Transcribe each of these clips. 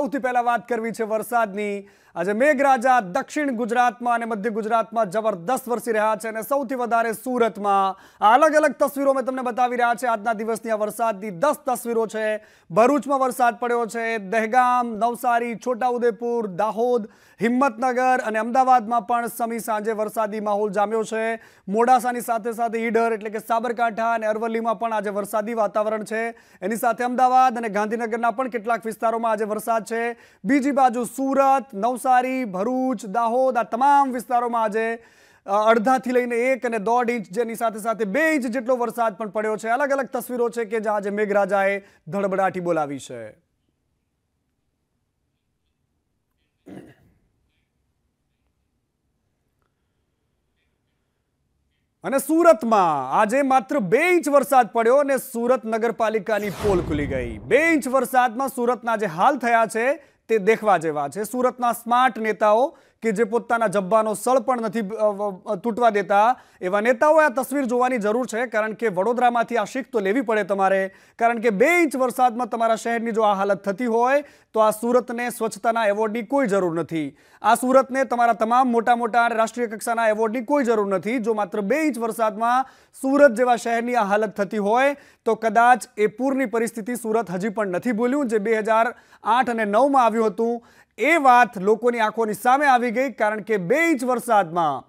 સૌથી પહેલાં વાત કરવી છે વરસાદની આજે મેઘરાજા દક્ષિણ ગુજરાતમાં અને મધ્ય ગુજરાતમાં જબરદસ્ત વરસી રહ્યા છે અને સૌથી વધારે સુરતમાં અલગ અલગ તસવીરો મેં તમને બતાવી રહ્યા છે આજના દિવસની આ વરસાદની દસ તસવીરો છે ભરૂચમાં વરસાદ પડ્યો છે દહેગામ નવસારી છોટાઉદેપુર દાહોદ હિંમતનગર અને અમદાવાદમાં પણ સમી સાંજે વરસાદી માહોલ જામ્યો છે મોડાસાની સાથે સાથે ઈડર એટલે કે સાબરકાંઠા અને અરવલ્લીમાં પણ આજે વરસાદી વાતાવરણ છે એની સાથે અમદાવાદ અને ગાંધીનગરના પણ કેટલાક વિસ્તારોમાં આજે વરસાદ છે બીજી બાજુ સુરત નવસારી ભરૂચ દાહોદ આ તમામ વિસ્તારોમાં આજે અડધાથી લઈને એક અને દોઢ ઇંચ જેની સાથે સાથે બે ઇંચ જેટલો વરસાદ પણ પડ્યો છે અલગ અલગ તસવીરો છે કે જે આજે મેઘરાજાએ ધડબડાટી બોલાવી છે અને સુરતમાં આજે માત્ર બે ઇંચ વરસાદ પડ્યો અને સુરત નગરપાલિકાની પોલ ખુલી ગઈ બે ઇંચ વરસાદમાં સુરતના જે હાલ થયા છે તે દેખવા જેવા છે સુરતના સ્માર્ટ નેતાઓ કે જે પોતાના જબ્બાનો સળ પણ નથી તૂટવા દેતા એવા નેતાઓએ આ તસવીર જોવાની જરૂર છે કારણ કે વડોદરામાંથી આ શીખ તો લેવી પડે તમારે કારણ કે બે ઇંચ વરસાદમાં તમારા શહેરની જો આ હાલત થતી હોય તો આ સુરતને સ્વચ્છતાના એવોર્ડની કોઈ જરૂર નથી આ સુરતને તમારા તમામ મોટા મોટા રાષ્ટ્રીય કક્ષાના એવોર્ડની કોઈ જરૂર નથી જો માત્ર બે ઇંચ વરસાદમાં સુરત જેવા શહેરની આ હાલત થતી હોય તો કદાચ એ પૂરની પરિસ્થિતિ સુરત હજી પણ નથી ભૂલ્યું જે બે અને નવમાં આવ્યું હતું એ વાત લોકોની આંખોની સામે આવી ગઈ કારણ કે બે ઇંચ વરસાદમાં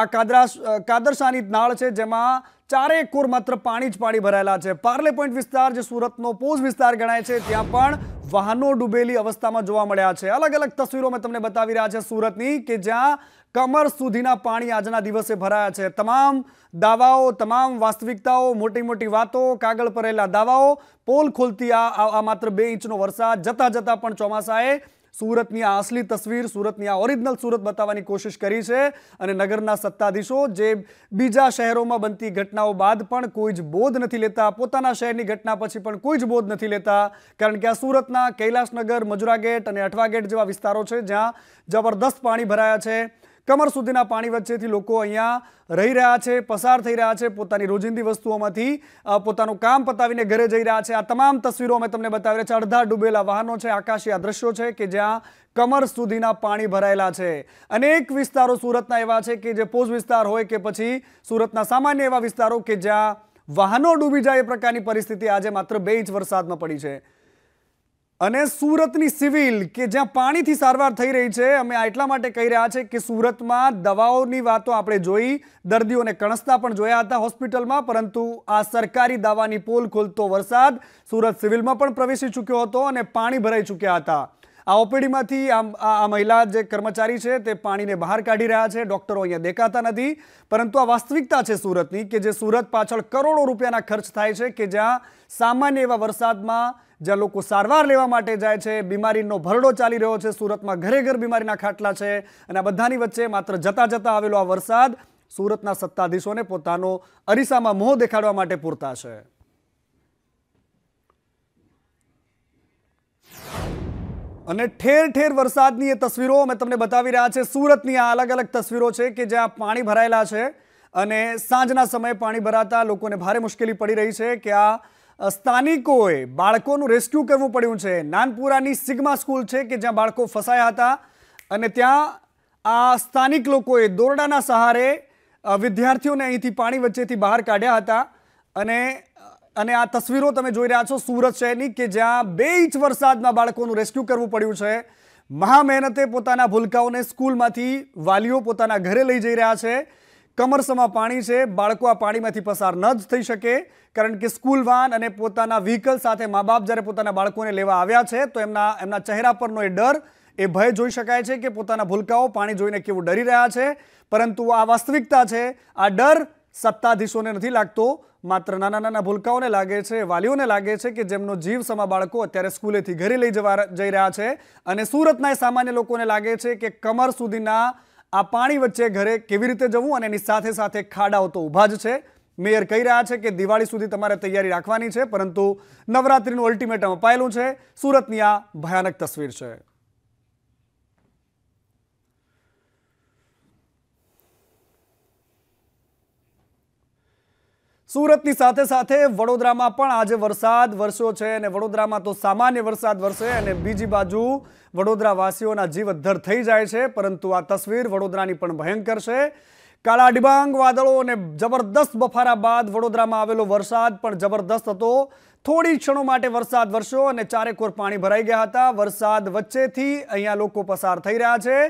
આ કાદરા કાદરશાની નાળ છે જેમાં ચારે કોર માત્ર પાણી જ પાણી ભરાયેલા છે પાર્લે પોઈન્ટ વિસ્તાર જે સુરતનો પોઝ વિસ્તાર ગણાય છે ત્યાં પણ વાહનો ડૂબેલી અવસ્થામાં જોવા મળ્યા છે અલગ અલગ તસવીરો મેં તમને બતાવી રહ્યા છે સુરતની કે જ્યાં કમર સુધીના પાણી આજના દિવસે ભરાયા છે તમામ દાવાઓ તમામ વાસ્તવિકતાઓ મોટી મોટી વાતો કાગળ પર રહેલા દાવાઓ પોલ ખોલતી આ માત્ર બે ઇંચનો વરસાદ જતા જતાં પણ ચોમાસાએ સુરતની આ અસલી તસવીર સુરતની આ ઓરિજિનલ સુરત બતાવવાની કોશિશ કરી છે અને નગરના સત્તાધીશો જે બીજા શહેરોમાં બનતી ઘટનાઓ બાદ પણ કોઈ જ બોધ નથી લેતા પોતાના શહેરની ઘટના પછી પણ કોઈ જ બોધ નથી લેતા કારણ કે આ સુરતના કૈલાસનગર મજુરા ગેટ અને અઠવા ગેટ જેવા વિસ્તારો છે જ્યાં જબરદસ્ત પાણી ભરાયા છે કમર સુધીના પાણી વચ્ચેથી લોકો અહીંયા રહી રહ્યા છે પસાર થઈ રહ્યા છે પોતાની રોજિંદી વસ્તુઓમાંથી પોતાનું કામ પતાવીને ઘરે જઈ રહ્યા છે આ તમામ તસવીરો અમે તમને બતાવી રહ્યા છે અડધા ડૂબેલા વાહનો છે આકાશીય દ્રશ્યો છે કે જ્યાં કમર સુધીના પાણી ભરાયેલા છે અનેક વિસ્તારો સુરતના એવા છે કે જે પોઝ વિસ્તાર હોય કે પછી સુરતના સામાન્ય એવા વિસ્તારો કે જ્યાં વાહનો ડૂબી જાય એ પ્રકારની પરિસ્થિતિ આજે માત્ર બે ઇંચ વરસાદમાં પડી છે અને સુરતની સિવિલ કે જ્યાં પાણીથી સારવાર થઈ રહી છે અમે એટલા માટે કહી રહ્યા છે કે સુરતમાં દવાઓની વાતો આપણે જોઈ દર્દીઓને કણસતા પણ જોયા હતા હોસ્પિટલમાં પરંતુ આ સરકારી દવાની પોલ ખોલતો વરસાદ સુરત સિવિલમાં પણ પ્રવેશી ચૂક્યો હતો અને પાણી ભરાઈ ચૂક્યા હતા આ ઓપીડીમાંથી આ મહિલા જે કર્મચારી છે તે પાણીને બહાર કાઢી રહ્યા છે ડૉક્ટરો અહીંયા દેખાતા નથી પરંતુ આ વાસ્તવિકતા છે સુરતની કે જે સુરત પાછળ કરોડો રૂપિયાના ખર્ચ થાય છે કે જ્યાં સામાન્ય એવા વરસાદમાં જ્યાં લોકો સારવાર લેવા માટે જાય છે બીમારીનો ભરડો ચાલી રહ્યો છે સુરતમાં ઘરે ઘર બીમારીના ખાટલા છે અને આ બધાની વચ્ચે માત્ર જતા જતા આવેલો આ વરસાદ સુરતના સત્તાધીશોને પોતાનો અરીસામાં મોહ દેખાડવા માટે પૂરતા છે અને ઠેર ઠેર વરસાદની એ તસવીરો અમે તમને બતાવી રહ્યા છે સુરતની આ અલગ અલગ તસવીરો છે કે જ્યાં પાણી ભરાયેલા છે અને સાંજના સમયે પાણી ભરાતા લોકોને ભારે મુશ્કેલી પડી રહી છે કે આ સ્થાનિકોએ બાળકોનું રેસ્ક્યુ કરવું પડ્યું છે નાનપુરાની સિગ્મા સ્કૂલ છે કે જ્યાં બાળકો ફસાયા હતા અને ત્યાં આ સ્થાનિક લોકોએ દોરડાના સહારે વિદ્યાર્થીઓને અહીંથી પાણી વચ્ચેથી બહાર કાઢ્યા હતા અને અને આ તસવીરો તમે જોઈ રહ્યા છો સુરત શહેરની કે જ્યાં બે ઇંચ વરસાદમાં બાળકોનું રેસ્ક્યુ કરવું પડ્યું છે મહા મહેનતે પોતાના ભૂલકાઓને સ્કૂલમાંથી વાલીઓ પોતાના ઘરે લઈ જઈ રહ્યા છે કમરસમાં પાણી છે બાળકો આ પાણીમાંથી પસાર ન જ થઈ શકે કારણ કે સ્કૂલ વાન અને પોતાના વ્હીકલ સાથે મા બાપ જ્યારે પોતાના બાળકોને લેવા આવ્યા છે તો એમના એમના ચહેરા પરનો એ ડર એ ભય જોઈ શકાય છે કે પોતાના ભૂલકાઓ પાણી જોઈને કેવું ડરી રહ્યા છે પરંતુ આ વાસ્તવિકતા છે આ ડર સત્તાધીશોને નથી લાગતો માત્ર નાના નાના ભૂલકાઓને લાગે છે વાલીઓને લાગે છે કે જેમનો જીવ સમા બાળકો અત્યારે સ્કૂલેથી ઘરે લઈ જવા જઈ રહ્યા છે અને સુરતના સામાન્ય લોકોને લાગે છે કે કમર સુધીના આ પાણી વચ્ચે ઘરે કેવી રીતે જવું અને એની સાથે સાથે ખાડાઓ તો ઊભા જ છે મેયર કહી રહ્યા છે કે દિવાળી સુધી તમારે તૈયારી રાખવાની છે પરંતુ નવરાત્રિનું અલ્ટિમેટમ અપાયેલું છે સુરતની આ ભયાનક તસવીર છે સુરતની સાથે સાથે વડોદરામાં પણ આજે વરસાદ વરસ્યો છે અને વડોદરામાં તો સામાન્ય વરસાદ વરસે અને બીજી બાજુ વડોદરાવાસીઓના જીવ થઈ જાય છે પરંતુ આ તસવીર વડોદરાની પણ ભયંકર છે કાળા ડિબાંગ વાદળો અને જબરદસ્ત બફારા બાદ વડોદરામાં આવેલો વરસાદ પણ જબરદસ્ત હતો થોડી ક્ષણો માટે વરસાદ વરસ્યો અને ચારેકોર પાણી ભરાઈ ગયા હતા વરસાદ વચ્ચેથી અહીંયા લોકો પસાર થઈ રહ્યા છે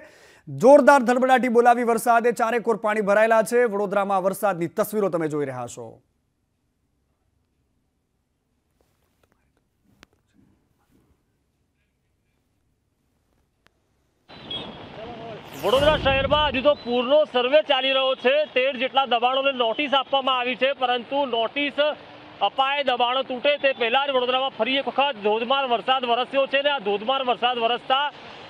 જોરદાર ધડબડાટી બોલાવી વરસાદે ચારેકોર પાણી ભરાયેલા છે વડોદરામાં વરસાદની તસવીરો તમે જોઈ રહ્યા છો વડોદરા શહેરમાં હજુ તો પૂરનો સર્વે ચાલી રહ્યો છે તેર જેટલા દબાણોને નોટિસ આપવામાં આવી છે પરંતુ નોટિસ અપાય દબાણો તૂટે તે પહેલાં જ વડોદરામાં ફરી એક વખત ધોધમાર વરસાદ વરસ્યો છે અને આ ધોધમાર વરસાદ વરસતા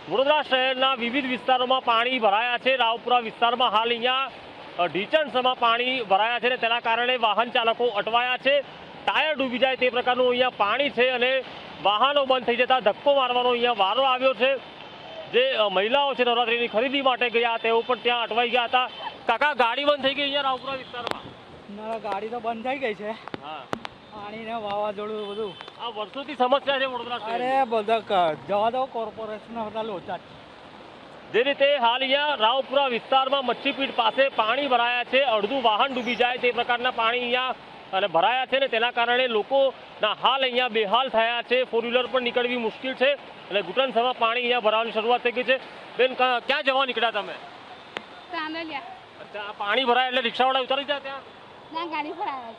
વડોદરા શહેરના વિવિધ વિસ્તારોમાં પાણી ભરાયા છે રાવપુરા વિસ્તારમાં હાલ અહીંયા ઢીચણસમાં પાણી ભરાયા છે અને તેના કારણે વાહન ચાલકો અટવાયા છે ટાયર ડૂબી જાય તે પ્રકારનું અહીંયા પાણી છે અને વાહનો બંધ થઈ જતાં ધક્કો મારવાનો અહીંયા વારો આવ્યો છે જે મહિલાઓ છે નવરાત્રીની ખરીદી માટે ગયા તેઓ પણ ત્યાં અટવાઈ ગયા હતા કાકા ગાડી બંધ થઈ ગઈ અહીંયા રાવપુરા વિસ્તારમાં ગાડી તો બંધ થઈ ગઈ છે હા પાણી ને વાવાઝોડું બધું આ વર્ષોથી સમસ્યા છે વડોદરા અરે બધા જવા દો કોર્પોરેશન હતા લોચા જે રીતે હાલ અહીંયા રાવપુરા વિસ્તારમાં મચ્છીપીઠ પાસે પાણી ભરાયા છે અડધું વાહન ડૂબી જાય તે પ્રકારના પાણી અહીંયા અને ભરાયા છે ને તેના કારણે લોકોના હાલ અહીંયા બેહાલ થયા છે ફોર વ્હીલર પણ નીકળવી મુશ્કેલ છે અને ઘૂંટણ સમા પાણી અહીંયા ભરાવાની શરૂઆત થઈ ગઈ છે બેન ક્યાં જવા નીકળ્યા તમે અચ્છા પાણી ભરાય એટલે રિક્ષાવાળા ઉતારી જાય ત્યાં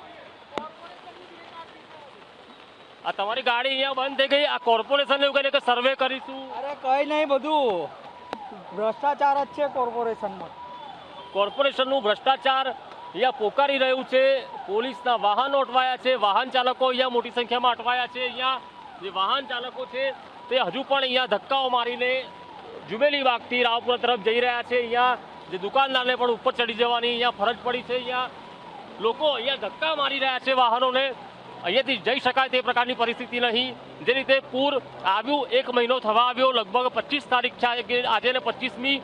આ તમારી ગાડી અહીંયા બંધ થઈ ગઈ આ કોર્પોરેશન એવું કહે કે સર્વે કરીશું અરે કઈ નહીં બધું ભ્રષ્ટાચાર જ છે કોર્પોરેશનમાં કોર્પોરેશનનું ભ્રષ્ટાચાર અહીંયા પોકારી રહ્યું છે પોલીસના વાહનો અટવાયા છે વાહન ચાલકો અહીંયા મોટી સંખ્યામાં અટવાયા છે અહીંયા જે વાહન ચાલકો છે તે હજુ પણ અહીંયા ધક્કાઓ મારીને જુબેલી બાગથી રાવપુરા તરફ જઈ રહ્યા છે અહીંયા જે દુકાનદારને પણ ઉપર ચડી જવાની અહીંયા ફરજ પડી છે અહીંયા લોકો અહીંયા ધક્કા મારી રહ્યા છે વાહનોને અહીંયાથી જઈ શકાય તે પ્રકારની પરિસ્થિતિ નહીં જે રીતે પૂર આવ્યું એક મહિનો થવા આવ્યો લગભગ પચીસ તારીખ છે આજે ને પચીસમી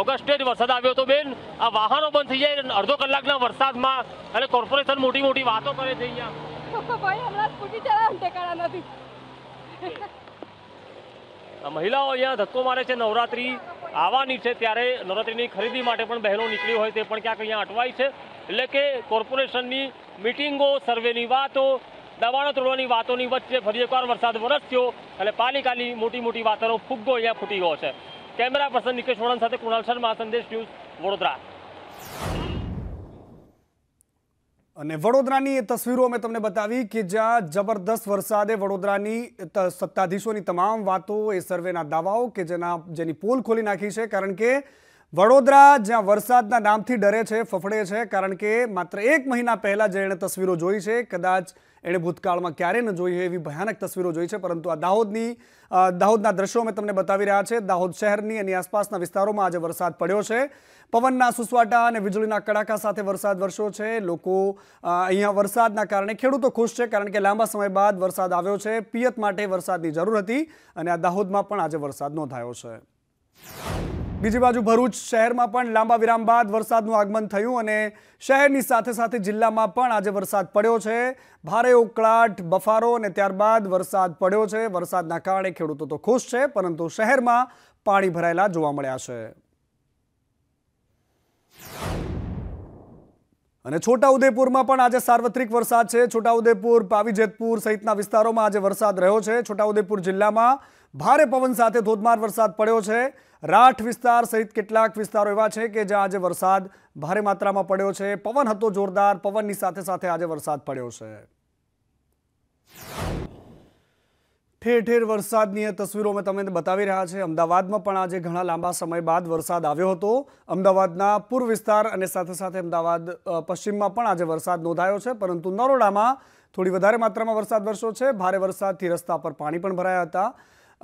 ઓગસ્ટે જ વરસાદ આવ્યો હતો બેન આ વાહનો બંધ થઈ જાય અડધો કલાકના વરસાદમાં અને કોર્પોરેશન મોટી મોટી વાતો કરે છે મહિલાઓ અહીંયા ધક્કો મારે છે નવરાત્રી આવવાની છે ત્યારે નવરાત્રીની ખરીદી માટે પણ બહેનો નીકળી હોય તે પણ ક્યાંક અહીંયા અટવાય છે એટલે કે કોર્પોરેશનની મિટિંગો સર્વેની વાતો દબાણો તોડવાની વાતોની વચ્ચે ફરી એકવાર વરસાદ વરસ્યો અને પાલિકાની મોટી મોટી વાતોનો ફુગ્ગો અહીંયા ફૂટી ગયો છે કેમેરા પર્સન નિકેશ વોળન સાથે કુણાલ શર્મા સંદેશ ન્યૂઝ વડોદરા અને વડોદરાની એ તસવીરો અમે તમને બતાવી કે જ્યાં જબરદસ્ત વરસાદે વડોદરાની સત્તાધીશોની તમામ વાતો એ સર્વેના દાવાઓ કે જેના જેની પોલ ખોલી નાખી છે કારણ કે વડોદરા જ્યાં વરસાદના નામથી ડરે છે ફફડે છે કારણ કે માત્ર એક મહિના પહેલાં જેણે તસવીરો જોઈ છે કદાચ એણે ભૂતકાળમાં ક્યારે ન જોઈ એવી ભયાનક તસવીરો જોઈ છે પરંતુ આ દાહોદની દાહોદના દ્રશ્યો અમે તમને બતાવી રહ્યા છે દાહોદ શહેરની અને આસપાસના વિસ્તારોમાં આજે વરસાદ પડ્યો છે પવનના સુસવાટા અને વીજળીના કડાકા સાથે વરસાદ વરસ્યો છે લોકો અહીંયા વરસાદના કારણે ખેડૂતો ખુશ છે કારણ કે લાંબા સમય બાદ વરસાદ આવ્યો છે પિયત માટે વરસાદની જરૂર હતી અને આ દાહોદમાં પણ આજે વરસાદ નોંધાયો છે બીજી બાજુ ભરૂચ શહેરમાં પણ લાંબા વિરામ બાદ વરસાદનું આગમન થયું અને શહેરની સાથે સાથે જિલ્લામાં પણ આજે વરસાદ પડ્યો છે ભારે ઉકળાટ બફારો અને ત્યારબાદ વરસાદ પડ્યો છે વરસાદના કારણે ખેડૂતો તો ખુશ છે પરંતુ શહેરમાં પાણી ભરાયેલા જોવા મળ્યા છે અને છોટાઉદેપુરમાં પણ આજે સાર્વત્રિક વરસાદ છે છોટાઉદેપુર પાવીજેતપુર સહિતના વિસ્તારોમાં આજે વરસાદ રહ્યો છે છોટાઉદેપુર જિલ્લામાં ભારે પવન સાથે ધોધમાર વરસાદ પડ્યો છે રાઠ વિસ્તાર સહિત કેટલાક વિસ્તારો એવા છે કે જ્યાં આજે વરસાદ ભારે માત્રામાં પડ્યો છે પવન હતો જોરદાર પવનની સાથે સાથે આજે વરસાદ પડ્યો છે ઠેર ઠેર વરસાદની તસવીરોમાં તમે બતાવી રહ્યા છે અમદાવાદમાં પણ આજે ઘણા લાંબા સમય બાદ વરસાદ આવ્યો હતો અમદાવાદના પૂર્વ વિસ્તાર અને સાથે સાથે અમદાવાદ પશ્ચિમમાં પણ આજે વરસાદ નોંધાયો છે પરંતુ નરોડામાં થોડી વધારે માત્રામાં વરસાદ વરસ્યો છે ભારે વરસાદથી રસ્તા પર પાણી પણ ભરાયા હતા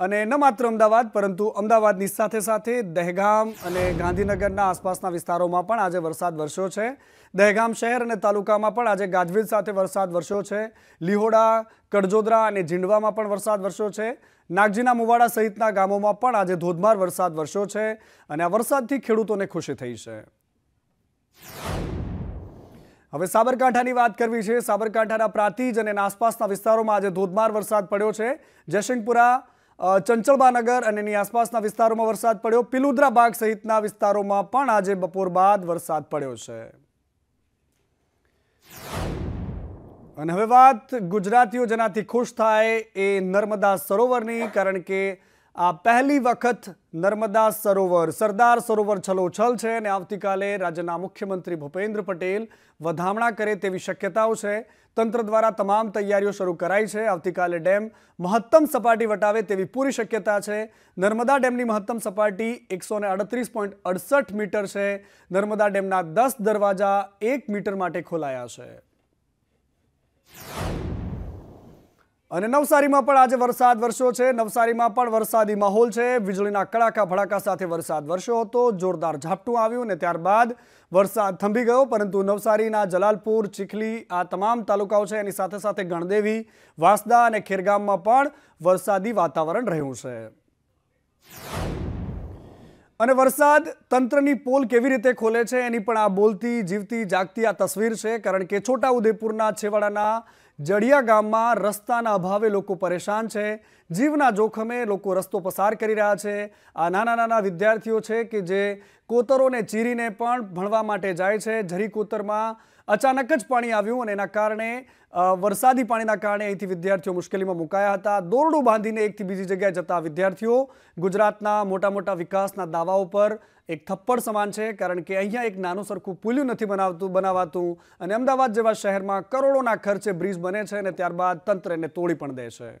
અને ન માત્ર અમદાવાદ પરંતુ અમદાવાદની સાથે સાથે દહેગામ અને ગાંધીનગરના આસપાસના વિસ્તારોમાં પણ આજે વરસાદ વરસ્યો છે દહેગામ શહેર અને તાલુકામાં પણ આજે ગાજવીજ સાથે વરસાદ વરસ્યો છે લીહોડા કડજોદરા અને ઝીંડવામાં પણ વરસાદ વરસ્યો છે નાગજીના મુવાડા સહિતના ગામોમાં પણ આજે ધોધમાર વરસાદ વરસ્યો છે અને આ વરસાદથી ખેડૂતોને ખુશી થઈ છે હવે સાબરકાંઠાની વાત કરવી છે સાબરકાંઠાના પ્રાતિજ અને આસપાસના વિસ્તારોમાં આજે ધોધમાર વરસાદ પડ્યો છે જયસિંહપુરા ચંચળબાનગર અને એની આસપાસના વિસ્તારોમાં વરસાદ પડ્યો પિલુદ્રા બાગ સહિતના વિસ્તારોમાં પણ આજે બપોર બાદ વરસાદ પડ્યો છે અને હવે વાત ગુજરાતીઓ જેનાથી ખુશ થાય એ નર્મદા સરોવરની કારણ કે આ પહેલી વખત નર્મદા સરોવર સરદાર સરોવર છલોછલ છે અને આવતીકાલે રાજ્યના મુખ્યમંત્રી ભૂપેન્દ્ર પટેલ વધામણા કરે તેવી શક્યતાઓ છે તંત્ર દ્વારા તમામ તૈયારીઓ શરૂ કરાઈ છે આવતીકાલે ડેમ મહત્તમ સપાટી વટાવે તેવી પૂરી શક્યતા છે નર્મદા ડેમની મહત્તમ સપાટી એકસો મીટર છે નર્મદા ડેમના દસ દરવાજા એક મીટર માટે ખોલાયા છે અને નવસારીમાં પણ આજે વરસાદ વરસ્યો છે નવસારીમાં પણ વરસાદી માહોલ છે વીજળીના કડાકા ભડાકા સાથે વરસાદ વરસ્યો હતો જોરદાર ઝાપટું આવ્યું અને ત્યારબાદ વરસાદ થંભી ગયો પરંતુ નવસારીના જલાલપુર ચીખલી આ તમામ તાલુકાઓ છે એની સાથે સાથે ગણદેવી વાંસદા અને ખેરગામમાં પણ વરસાદી વાતાવરણ રહ્યું છે અને વરસાદ તંત્રની પોલ કેવી રીતે ખોલે છે એની પણ આ બોલતી જીવતી જાગતી આ તસવીર છે કારણ કે છોટા ઉદેપુરના છેવાડાના જડિયા ગામમાં રસ્તાના અભાવે લોકો પરેશાન છે જીવના જોખમે લોકો રસ્તો પસાર કરી રહ્યા છે આ નાના નાના વિદ્યાર્થીઓ છે કે જે કોતરોને ચીરીને પણ ભણવા માટે જાય છે જરી કોતરમાં અચાનક જ પાણી આવ્યું અને એના કારણે વરસાદી પાણીના કારણે અહીંથી વિદ્યાર્થીઓ મુશ્કેલીમાં મુકાયા હતા દોરડું બાંધીને એકથી બીજી જગ્યાએ જતા વિદ્યાર્થીઓ ગુજરાતના મોટા મોટા વિકાસના દાવાઓ પર એક થપ્પડ સમાન છે કારણ કે અહીંયા એક નાનું સરખું પુલ્યું નથી બનાવતું બનાવાતું અને અમદાવાદ જેવા શહેરમાં કરોડોના ખર્ચે બ્રિજ બને છે અને ત્યારબાદ તંત્રને તોડી પણ દે છે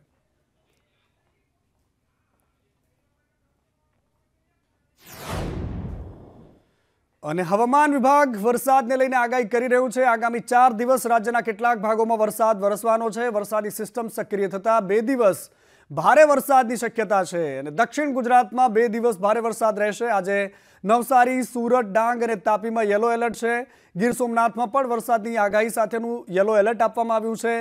અને હવામાન વિભાગ વરસાદને લઈને આગાહી કરી રહ્યું છે આગામી ચાર દિવસ રાજ્યના કેટલાક ભાગોમાં વરસાદ વરસવાનો છે વરસાદની સિસ્ટમ સક્રિય થતાં બે દિવસ ભારે વરસાદની શક્યતા છે અને દક્ષિણ ગુજરાતમાં બે દિવસ ભારે વરસાદ રહેશે આજે નવસારી સુરત ડાંગ અને તાપીમાં યલો એલર્ટ છે ગીર સોમનાથમાં પણ વરસાદની આગાહી સાથેનું યલો એલર્ટ આપવામાં આવ્યું છે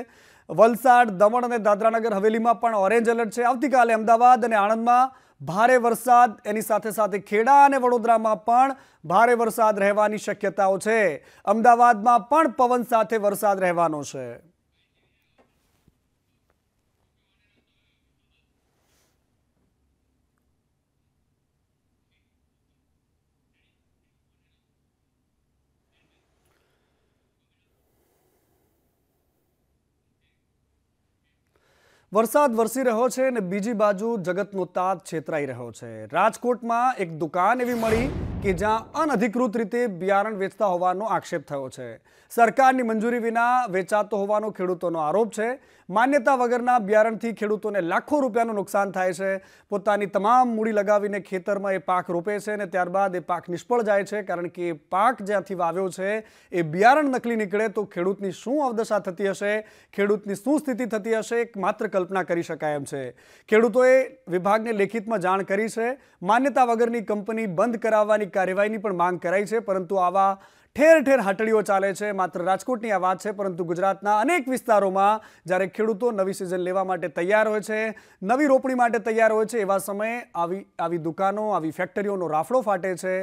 વલસાડ દમણ અને દાદરાનગર હવેલીમાં પણ ઓરેન્જ એલર્ટ છે આવતીકાલે અમદાવાદ અને આણંદમાં ભારે વરસાદ એની સાથે સાથે ખેડા અને વડોદરામાં પણ ભારે વરસાદ રહેવાની શક્યતાઓ છે અમદાવાદમાં પણ પવન સાથે વરસાદ રહેવાનો છે વરસાદ વરસી રહ્યો છે અને બીજી બાજુ જગતનો તાત છેતરાઈ રહ્યો છે રાજકોટમાં એક દુકાન એવી મળી કે જ્યાં અનધિકૃત રીતે બિયારણ વેચતા હોવાનો આક્ષેપ થયો છે સરકારની મંજૂરી વિના વેચાતો હોવાનો ખેડૂતોનો આરોપ છે માન્યતા વગરના બિયારણથી ખેડૂતોને લાખો રૂપિયાનું નુકસાન થાય છે પોતાની તમામ મૂડી લગાવીને ખેતરમાં એ પાક રોપે છે અને ત્યારબાદ એ પાક નિષ્ફળ જાય છે કારણ કે પાક જ્યાંથી વાવ્યો છે એ બિયારણ નકલી નીકળે તો ખેડૂતની શું અવદશા થતી હશે ખેડૂતની શું સ્થિતિ થતી હશે એક માત્ર કલ્પના કરી શકાય એમ છે ખેડૂતોએ વિભાગને લેખિતમાં જાણ કરી છે માન્યતા વગરની કંપની બંધ કરાવવાની કાયદાકીય કાર્યવાહીની પણ માંગ કરાઈ છે પરંતુ આવા ઠેર ઠેર હાટડીઓ ચાલે છે માત્ર રાજકોટની આ વાત છે પરંતુ ગુજરાતના અનેક વિસ્તારોમાં જ્યારે ખેડૂતો નવી સિઝન લેવા માટે તૈયાર હોય છે નવી રોપણી માટે તૈયાર હોય છે એવા સમયે આવી આવી દુકાનો આવી ફેક્ટરીઓનો રાફડો ફાટે છે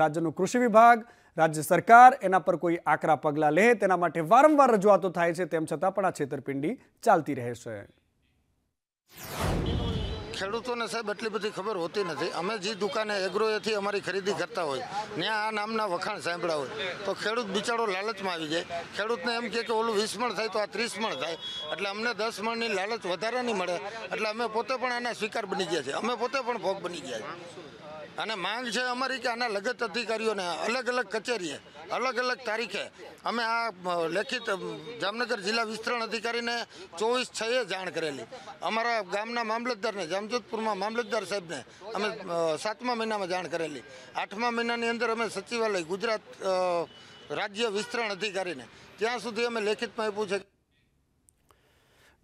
રાજ્યનો કૃષિ વિભાગ રાજ્ય સરકાર એના પર કોઈ આકરા પગલાં લે તેના માટે વારંવાર રજૂઆતો થાય છે તેમ છતાં પણ આ છેતરપિંડી ચાલતી રહે છે ખેડૂતોને સાહેબ એટલી બધી ખબર હોતી નથી અમે જે દુકાને એગ્રોએથી અમારી ખરીદી કરતા હોય ત્યાં આ નામના વખાણ સાંભળ્યા હોય તો ખેડૂત બિચારો લાલચમાં આવી જાય ખેડૂતને એમ કહે કે ઓલું વીસ મણ થાય તો આ ત્રીસ મણ થાય એટલે અમને દસ મણની લાલચ વધારે નહીં મળે એટલે અમે પોતે પણ આના શિકાર બની ગયા છે અમે પોતે પણ ભોગ બની ગયા છીએ અને માંગ છે અમારી કે આના લગત અધિકારીઓને અલગ અલગ કચેરીએ અલગ અલગ તારીખે અમે આ લેખિત જામનગર જિલ્લા વિસ્તરણ અધિકારીને ચોવીસ છ એ જાણ કરેલી અમારા ગામના મામલતદારને જામજોધપુરમાં મામલતદાર સાહેબને અમે સાતમા મહિનામાં જાણ કરેલી આઠમા મહિનાની અંદર અમે સચિવાલય ગુજરાત રાજ્ય વિસ્તરણ અધિકારીને ત્યાં સુધી અમે લેખિતમાં આપ્યું છે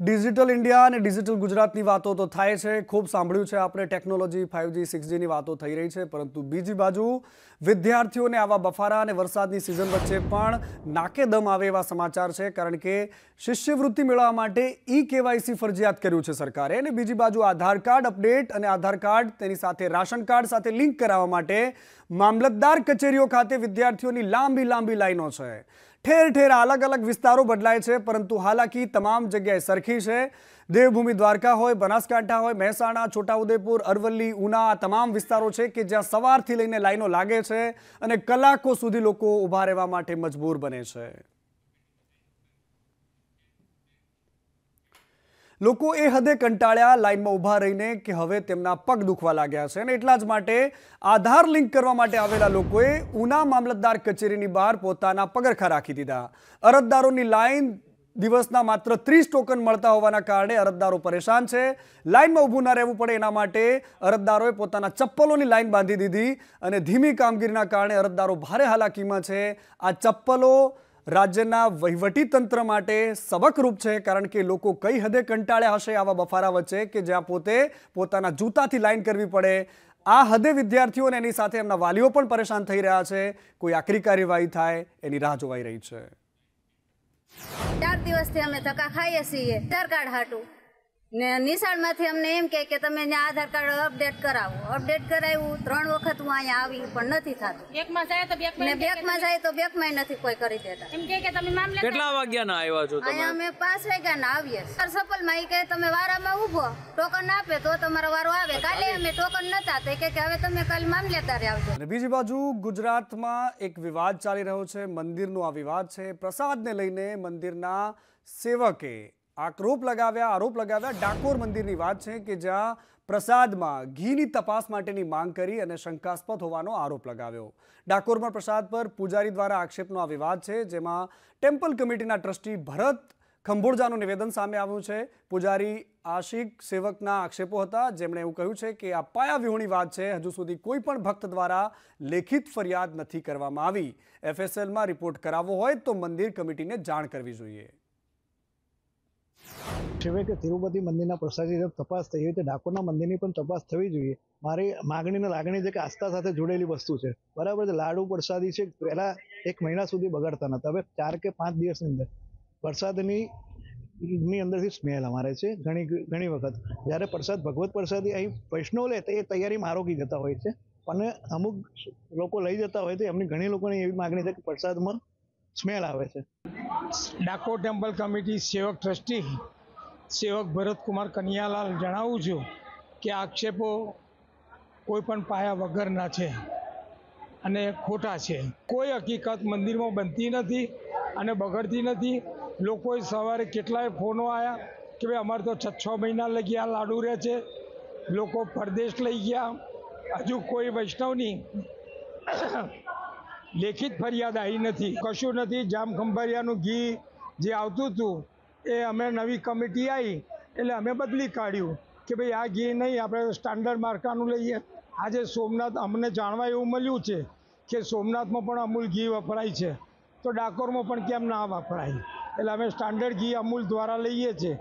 ડિજિટલ ઇન્ડિયા અને ડિજિટલ ગુજરાતની વાતો તો થાય છે ખૂબ સાંભળ્યું છે આપણે ટેકનોલોજી ફાઇવજી સિક્સજીની વાતો થઈ રહી છે પરંતુ બીજી બાજુ વિદ્યાર્થીઓને આવા બફારા અને વરસાદની સિઝન વચ્ચે પણ નાકે દમ આવે એવા સમાચાર છે કારણ કે શિષ્યવૃત્તિ મેળવવા માટે ઈ કેવાયસી ફરજિયાત કર્યું છે સરકારે અને બીજી બાજુ આધાર કાર્ડ અપડેટ અને આધાર કાર્ડ તેની સાથે રાશન કાર્ડ સાથે લિંક કરાવવા માટે મામલતદાર કચેરીઓ ખાતે વિદ્યાર્થીઓની લાંબી લાંબી લાઈનો છે ઠેર ઠેર અલગ અલગ વિસ્તારો બદલાય છે પરંતુ હાલાકી તમામ જગ્યાએ સરખી છે દેવભૂમિ દ્વારકા હોય બનાસકાંઠા હોય મહેસાણા છોટાઉદેપુર અરવલ્લી ઉના આ તમામ વિસ્તારો છે કે જ્યાં સવારથી લઈને લાઈનો લાગે છે અને કલાકો સુધી લોકો ઊભા રહેવા માટે મજબૂર બને છે લોકો એ હદે કંટાળ્યા લાઇનમાં ઊભા રહીને કે હવે તેમના પગ દુખવા લાગ્યા છે અને એટલા જ માટે આધાર લિંક કરવા માટે આવેલા લોકોએ ઉના મામલતદાર કચેરીની બહાર પોતાના પગરખા રાખી દીધા અરજદારોની લાઇન દિવસના માત્ર ત્રીસ ટોકન મળતા હોવાના કારણે અરજદારો પરેશાન છે લાઇનમાં ઊભું ના રહેવું પડે એના માટે અરજદારોએ પોતાના ચપ્પલોની લાઇન બાંધી દીધી અને ધીમી કામગીરીના કારણે અરજદારો ભારે હાલાકીમાં છે આ ચપ્પલો રાજ્યના વહીવટીતંત્ર માટે સબકરૂપ છે કારણ કે લોકો કઈ હદે કંટાળ્યા હશે આવા બફારા વચ્ચે કે જ્યાં પોતે પોતાના જૂતાથી લાઈન કરવી પડે આ હદે વિદ્યાર્થીઓને એની સાથે એમના વાલીઓ પણ પરેશાન થઈ રહ્યા છે કોઈ આકરી કાર્યવાહી થાય એની રાહ જોવાઈ રહી છે ચાર દિવસથી અમે ધક્કા ખાઈએ છીએ આધાર હાટું ને નિશાળમાંથી અમને એમ કે કે તમે આધાર કાર્ડ અપડેટ કરાવો અપડેટ કરાવ્યું ત્રણ વખત હું અહીંયા આવી પણ નથી થતું બેકમાં જાય તો બેકમાં ને બેકમાં જાય તો બેકમાં નથી કોઈ કરી દેતા એમ કે તમે મામલે કેટલા વાગ્યા ના આવ્યા છો તમે અમે 5 વાગ્યા ના આવીએ સર સફલ માં કે તમે વારામાં ઊભો ટોકન આપે તો તમારો વારો આવે કાલે અમે ટોકન નતા તો કે હવે તમે કાલ મામલેદારે આવજો અને બીજી બાજુ ગુજરાતમાં એક વિવાદ ચાલી રહ્યો છે મંદિરનો આ વિવાદ છે પ્રસાદને લઈને મંદિરના સેવકે આક્રોપ લગાવ્યા આરોપ લગાવ્યા ડાકોર મંદિરની વાત છે કે જ્યાં પ્રસાદમાં ઘીની તપાસ માટેની માંગ કરી અને શંકાસ્પદ હોવાનો આરોપ લગાવ્યો ડાકોરમાં પ્રસાદ પર પૂજારી દ્વારા આક્ષેપનો આ વિવાદ છે જેમાં ટેમ્પલ કમિટીના ટ્રસ્ટી ભરત ખંભોળજાનું નિવેદન સામે આવ્યું છે પૂજારી આશિક સેવકના આક્ષેપો હતા જેમણે એવું કહ્યું છે કે આ પાયાવિહોણી વાત છે હજુ સુધી કોઈ પણ ભક્ત દ્વારા લેખિત ફરિયાદ નથી કરવામાં આવી એફએસએલમાં રિપોર્ટ કરાવવો હોય તો મંદિર કમિટીને જાણ કરવી જોઈએ કે તિરુપતિ મંદિરના પ્રસાદી તપાસ થઈ હોય તો ડાકોરના મંદિરની પણ તપાસ થવી જોઈએ મારી માગણીને લાગણી છે કે આસ્થા સાથે જોડેલી વસ્તુ છે બરાબર છે લાડુ પ્રસાદી છે પહેલાં એક મહિના સુધી બગાડતા નતા હવે ચાર કે પાંચ દિવસની અંદર પ્રસાદની ની અંદરથી સ્મેલ અમારે છે ઘણી ઘણી વખત જ્યારે પ્રસાદ ભગવત પ્રસાદી અહીં વૈષ્ણવ લે તો એ તૈયારી મારોગી જતા હોય છે અને અમુક લોકો લઈ જતા હોય તો એમની ઘણી લોકોની એવી માગણી છે કે પ્રસાદમાં સ્મેલ આવે છે ડાકોર ટેમ્પલ કમિટી સેવક ટ્રસ્ટી સેવક ભરતકુમાર કનૈયાલાલ જણાવું છું કે આક્ષેપો કોઈપણ પાયા વગરના છે અને ખોટા છે કોઈ હકીકત મંદિરમાં બનતી નથી અને બગડતી નથી લોકોએ સવારે કેટલાય ફોનો આવ્યા કે ભાઈ અમારે તો છ છ મહિના લગી આ લાડુ રહે છે લોકો પરદેશ લઈ ગયા હજુ કોઈ વૈષ્ણવની લેખિત ફરિયાદ આવી નથી કશું નથી જામખંભારિયાનું ઘી જે આવતું હતું એ અમે નવી કમિટી આવી એટલે અમે બદલી કાઢ્યું કે ભાઈ આ ઘી નહીં આપણે સ્ટાન્ડર્ડ માર્કાનું લઈએ આજે સોમનાથ અમને જાણવા એવું મળ્યું છે કે સોમનાથમાં પણ અમૂલ ઘી વપરાય છે તો ડાકોરમાં પણ કેમ ના વપરાય એટલે અમે સ્ટાન્ડર્ડ ઘી અમૂલ દ્વારા લઈએ છીએ